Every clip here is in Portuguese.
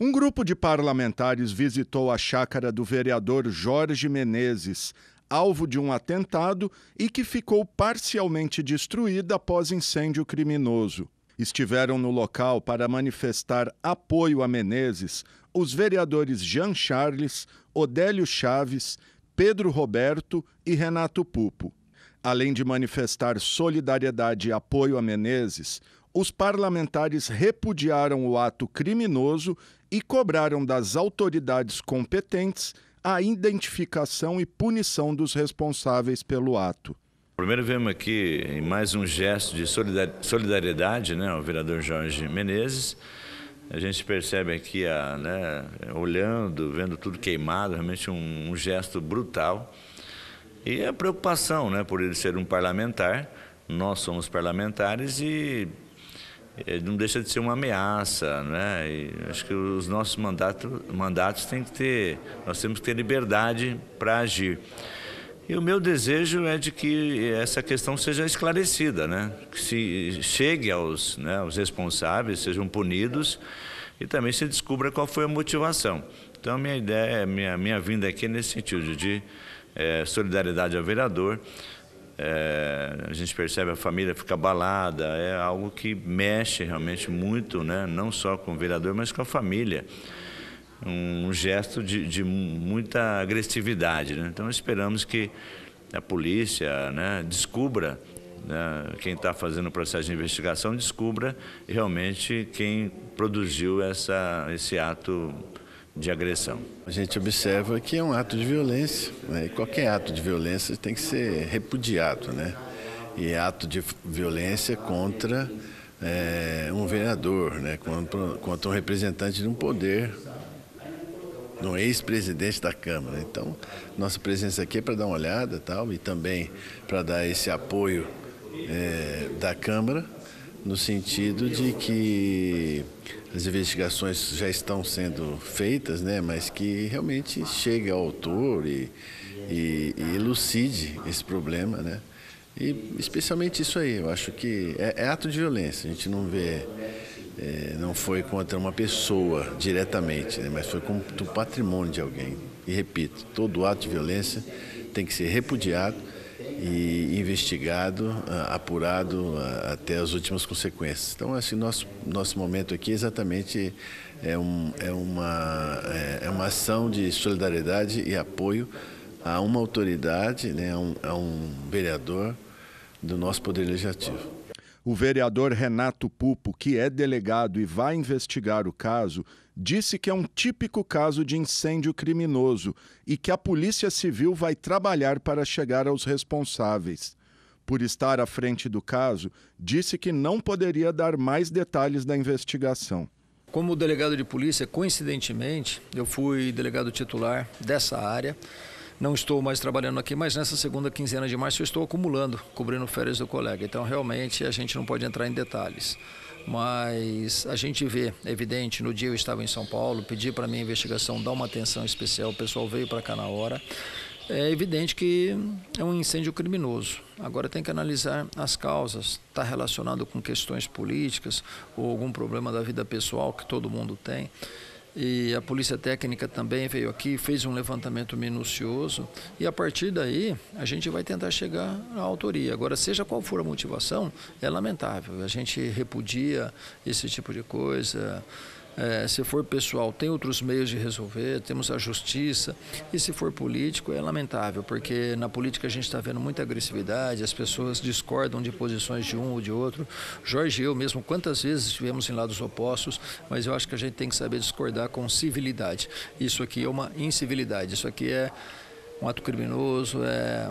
Um grupo de parlamentares visitou a chácara do vereador Jorge Menezes, alvo de um atentado e que ficou parcialmente destruída após incêndio criminoso. Estiveram no local para manifestar apoio a Menezes os vereadores Jean Charles, Odélio Chaves, Pedro Roberto e Renato Pupo. Além de manifestar solidariedade e apoio a Menezes, os parlamentares repudiaram o ato criminoso e cobraram das autoridades competentes a identificação e punição dos responsáveis pelo ato. Primeiro vemos aqui mais um gesto de solidariedade, né, ao vereador Jorge Menezes. A gente percebe aqui, a, né, olhando, vendo tudo queimado, realmente um, um gesto brutal. E a preocupação, né, por ele ser um parlamentar, nós somos parlamentares e não deixa de ser uma ameaça, né? E acho que os nossos mandatos, mandatos têm que ter, nós temos que ter liberdade para agir. E o meu desejo é de que essa questão seja esclarecida, né? Que se chegue aos, né, aos responsáveis, sejam punidos e também se descubra qual foi a motivação. Então, minha ideia, minha, minha vinda aqui é nesse sentido de é, solidariedade ao vereador é, a gente percebe a família fica abalada, é algo que mexe realmente muito, né? não só com o vereador, mas com a família. Um, um gesto de, de, muita agressividade. Né? Então esperamos que a polícia né, descubra, né, quem está fazendo o processo de investigação descubra realmente quem produziu essa, esse ato de agressão. A gente observa que é um ato de violência, né? e qualquer ato de violência tem que ser repudiado, né? E é ato de violência contra é, um vereador, né? Contra, contra um representante de um poder, um ex-presidente da Câmara. Então, nossa presença aqui é para dar uma olhada tal, e também para dar esse apoio é, da Câmara, no sentido de que as investigações já estão sendo feitas, né, mas que realmente chegue ao autor e, e, e elucide esse problema, né? E especialmente isso aí, eu acho que é, é ato de violência, a gente não vê, é, não foi contra uma pessoa diretamente, né, mas foi contra o patrimônio de alguém. E repito, todo ato de violência tem que ser repudiado e investigado, ah, apurado ah, até as últimas consequências. Então, assim, nosso, nosso momento aqui é exatamente é, um, é, uma, é, é uma ação de solidariedade e apoio a uma autoridade, né, a, um, a um vereador do nosso Poder Legislativo. O vereador Renato Pupo, que é delegado e vai investigar o caso, disse que é um típico caso de incêndio criminoso e que a Polícia Civil vai trabalhar para chegar aos responsáveis. Por estar à frente do caso, disse que não poderia dar mais detalhes da investigação. Como delegado de polícia, coincidentemente, eu fui delegado titular dessa área não estou mais trabalhando aqui, mas nessa segunda quinzena de março eu estou acumulando, cobrindo férias do colega. Então, realmente, a gente não pode entrar em detalhes. Mas a gente vê, é evidente, no dia eu estava em São Paulo, pedi para minha investigação dar uma atenção especial, o pessoal veio para cá na hora. É evidente que é um incêndio criminoso. Agora tem que analisar as causas. Está relacionado com questões políticas ou algum problema da vida pessoal que todo mundo tem e a Polícia Técnica também veio aqui, fez um levantamento minucioso e a partir daí a gente vai tentar chegar à autoria. Agora, seja qual for a motivação, é lamentável. A gente repudia esse tipo de coisa. É, se for pessoal, tem outros meios de resolver, temos a justiça. E se for político, é lamentável, porque na política a gente está vendo muita agressividade, as pessoas discordam de posições de um ou de outro. Jorge e eu mesmo, quantas vezes estivemos em lados opostos, mas eu acho que a gente tem que saber discordar com civilidade. Isso aqui é uma incivilidade, isso aqui é um ato criminoso, é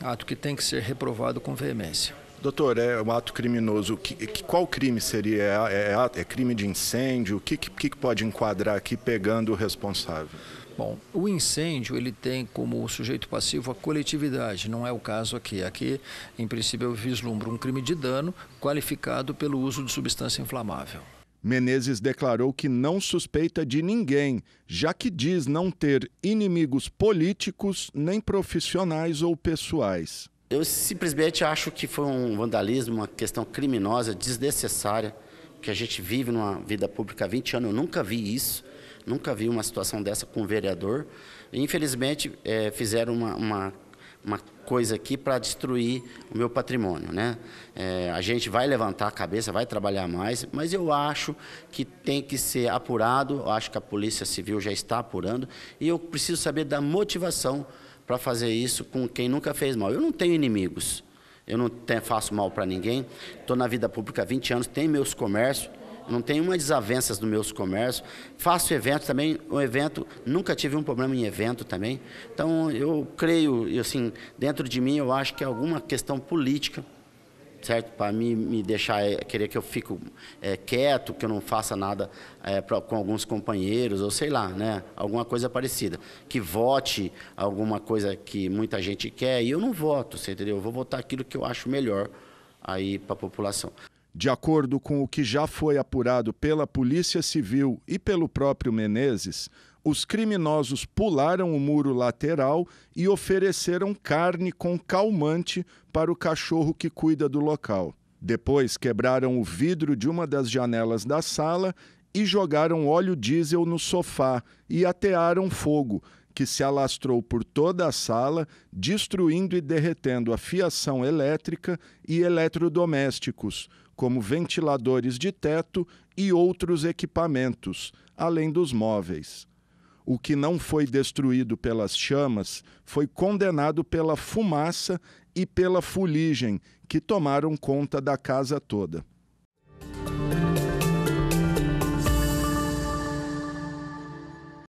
ato que tem que ser reprovado com veemência. Doutor, é um ato criminoso. Que, que qual crime seria? É, é, é, é crime de incêndio? O que, que, que pode enquadrar aqui pegando o responsável? Bom, o incêndio ele tem como sujeito passivo a coletividade, não é o caso aqui. Aqui, em princípio, eu vislumbro um crime de dano qualificado pelo uso de substância inflamável. Menezes declarou que não suspeita de ninguém, já que diz não ter inimigos políticos nem profissionais ou pessoais. Eu simplesmente acho que foi um vandalismo, uma questão criminosa, desnecessária, que a gente vive numa vida pública há 20 anos, eu nunca vi isso, nunca vi uma situação dessa com um vereador. E, infelizmente, é, fizeram uma, uma, uma coisa aqui para destruir o meu patrimônio. Né? É, a gente vai levantar a cabeça, vai trabalhar mais, mas eu acho que tem que ser apurado, eu acho que a Polícia Civil já está apurando, e eu preciso saber da motivação para fazer isso com quem nunca fez mal. Eu não tenho inimigos, eu não faço mal para ninguém, estou na vida pública há 20 anos, tenho meus comércios, não tenho uma desavenças nos meus comércios, faço eventos também, um evento, nunca tive um problema em evento também. Então, eu creio, assim, dentro de mim, eu acho que é alguma questão política certo? Para me, me deixar é, querer que eu fico é, quieto, que eu não faça nada é, pra, com alguns companheiros, ou sei lá, né? Alguma coisa parecida. Que vote alguma coisa que muita gente quer e eu não voto, você entendeu? Eu vou votar aquilo que eu acho melhor aí para a população. De acordo com o que já foi apurado pela Polícia Civil e pelo próprio Menezes, os criminosos pularam o muro lateral e ofereceram carne com calmante para o cachorro que cuida do local. Depois quebraram o vidro de uma das janelas da sala e jogaram óleo diesel no sofá e atearam fogo, que se alastrou por toda a sala, destruindo e derretendo a fiação elétrica e eletrodomésticos, como ventiladores de teto e outros equipamentos, além dos móveis o que não foi destruído pelas chamas foi condenado pela fumaça e pela fuligem que tomaram conta da casa toda.